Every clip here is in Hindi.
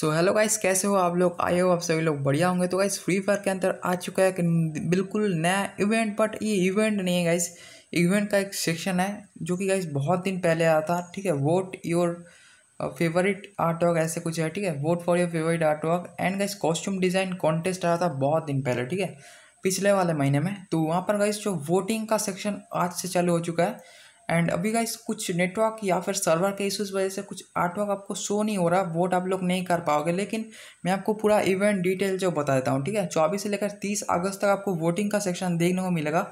सो हेलो गाइस कैसे हो आप लोग आए हो आप सभी लोग बढ़िया होंगे तो गाइस फ्री फायर के अंदर आ चुका है बिल्कुल नया इवेंट बट ये इवेंट नहीं है गाइस इवेंट का एक सेक्शन है जो कि गाइस बहुत दिन पहले आया था ठीक है vote your favourite art work ऐसे कुछ है ठीक है vote for your favourite art work and guys costume design contest आया था बहुत दिन पहले ठीक है पिछले वाले महीने में तो वहाँ पर गाइस जो वोटिंग का सेक्शन आज से चालू हो चुका है एंड अभी का कुछ नेटवर्क या फिर सर्वर के इशूज़ वजह से कुछ आर्टवर्क आपको शो नहीं हो रहा वोट आप लोग नहीं कर पाओगे लेकिन मैं आपको पूरा इवेंट डिटेल जो बता देता हूँ ठीक है चौबीस से लेकर तीस अगस्त तक आपको वोटिंग का सेक्शन देखने को मिलेगा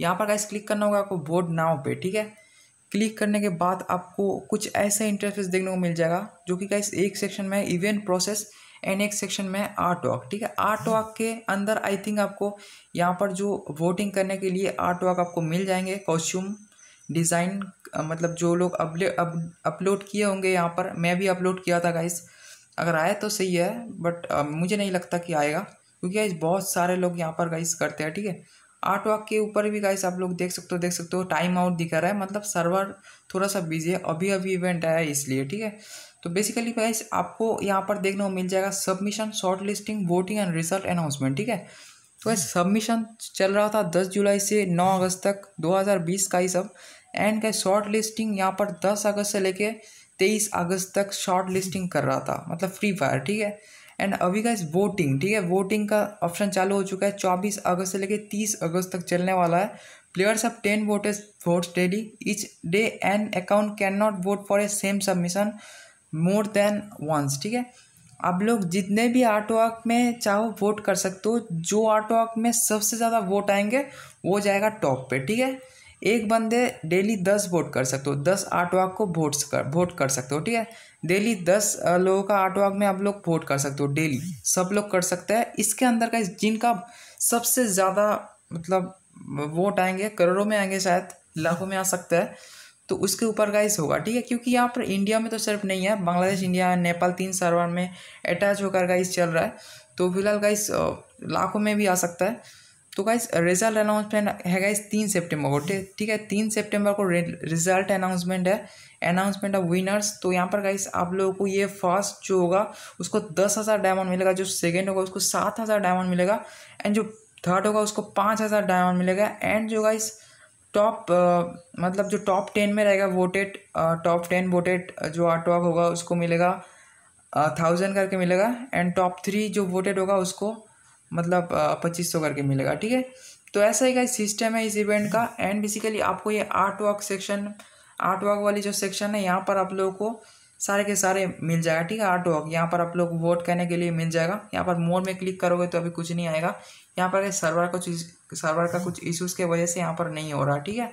यहाँ पर गाइस क्लिक करना होगा आपको वोट नाव पे ठीक है क्लिक करने के बाद आपको कुछ ऐसे इंटरफेस देखने को मिल जाएगा जो कि गाइस एक सेक्शन में इवेंट प्रोसेस एंड एक सेक्शन में आर्ट वॉक ठीक है आर्ट वॉक के अंदर आई थिंक आपको यहाँ पर जो वोटिंग करने के लिए आर्ट वर्क आपको मिल जाएंगे कॉस्ट्यूम डिज़ाइन मतलब जो लोग अपले अप अपलोड किए होंगे यहाँ पर मैं भी अपलोड किया था गाइस अगर आए तो सही है बट मुझे नहीं लगता कि आएगा क्योंकि गाइस बहुत सारे लोग यहाँ पर गाइस करते हैं ठीक है आर्ट वर्क के ऊपर भी गाइस आप लोग देख सकते हो देख सकते हो टाइम आउट दिखा रहा है मतलब सर्वर थोड़ा सा बिजी है अभी अभी इवेंट आया है इसलिए ठीक है तो बेसिकली गाइस आपको यहाँ पर देखने को मिल जाएगा submission short listing voting and result announcement ठीक है तो गाइस सबमिशन चल रहा था दस जुलाई से नौ अगस्त तक दो हज़ार बीस का ही सब एंड का शॉर्ट लिस्टिंग यहाँ पर दस अगस्त से लेके तेईस अगस्त तक शॉर्ट लिस्टिंग कर रहा था मतलब फ्री फायर ठीक है एंड अभी का इस वोटिंग ठीक है वोटिंग का ऑप्शन चालू हो चुका है चौबीस अगस्त से लेकर तीस अगस्त तक चलने वाला है players of ten voters votes daily each day and account cannot vote for a same submission more than once ठीक है आप लोग जितने भी आर्ट वर्क में चाहो वोट कर सकते हो जो आर्ट वर्क में सबसे ज़्यादा वोट आएंगे वो जाएगा टॉप पे ठीक है एक बंदे डेली दस वोट कर सकते हो दस आठ वाक को वोट कर वोट कर सकते हो ठीक है डेली दस लोगों का आठ वाक में आप लोग वोट कर सकते हो डेली सब लोग कर सकते हैं इसके अंदर का जिनका सबसे ज़्यादा मतलब वोट आएंगे करोड़ों में आएंगे शायद लाखों में आ सकता है तो उसके ऊपर गाइस होगा ठीक है क्योंकि यहाँ पर इंडिया में तो सिर्फ नहीं है बांग्लादेश इंडिया नेपाल तीन सर्वर में अटैच होकर गाइस चल रहा है तो फिलहाल गाइस लाखों में भी आ सकता है तो गाइस रिजल्ट अनाउंसमेंट है गाइस तीन सितंबर को ठीक है तीन सितंबर को रिजल्ट अनाउंसमेंट है अनाउंसमेंट ऑफ विनर्स तो यहाँ पर गाइस आप लोगों को ये फर्स्ट जो होगा उसको दस हज़ार डायमंड मिलेगा जो सेकेंड होगा उसको सात हज़ार डायमंड मिलेगा एंड जो थर्ड होगा उसको पाँच हज़ार डायमंड मिलेगा एंड जो गाइस टॉप मतलब जो टॉप टेन में रहेगा वोटेड टॉप टेन वोटेड जो आटॉक होगा उसको मिलेगा थाउजेंड करके मिलेगा एंड टॉप थ्री जो वोटेड होगा उसको मतलब पच्चीस सौ करके मिलेगा ठीक है तो ऐसा ही का सिस्टम है इस इवेंट का एंड बेसिकली आपको ये art work section art work वाली जो सेक्शन है यहाँ पर आप लोगों को सारे के सारे मिल जाएगा ठीक है आर्ट वर्क यहाँ पर आप लोग वोट करने के लिए मिल जाएगा यहाँ पर मोर में क्लिक करोगे तो अभी कुछ नहीं आएगा यहाँ पर सर्वर का कुछ सर्वर का कुछ इशूज के वजह से यहाँ पर नहीं हो रहा ठीक है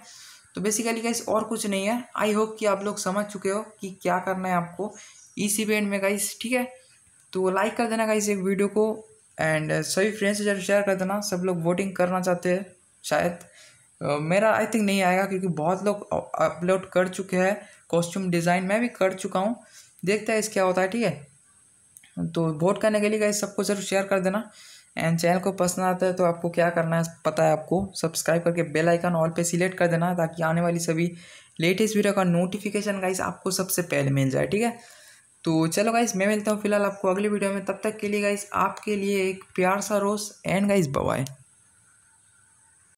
तो बेसिकली गाइस और कुछ नहीं है आई होप कि आप लोग समझ चुके हो कि क्या करना है आपको इस इवेंट में गाइस ठीक है तो लाइक कर देना गाइस एक वीडियो को एंड uh, सभी फ्रेंड्स से जरूर शेयर कर देना सब लोग वोटिंग करना चाहते हैं शायद uh, मेरा आई थिंक नहीं आएगा क्योंकि बहुत लोग अपलोड कर चुके हैं कॉस्ट्यूम डिज़ाइन मैं भी कर चुका हूँ देखते हैं इस क्या होता है ठीक है तो वोट करने के लिए गाइस सबको जरूर शेयर कर देना एंड चैनल को पसंद आता है तो आपको क्या करना है पता है आपको सब्सक्राइब करके बेल आइकन ऑल पे सिलेक्ट कर देना ताकि आने वाली सभी लेटेस्ट वीडियो का नोटिफिकेशन गाइस आपको सबसे पहले मिल जाए ठीक है तो चलो गाइस मैं मिलता हूँ फिलहाल आपको अगले वीडियो में तब तक के लिए गाइस आपके लिए एक प्यार सा रोस एंड गाइस बवाए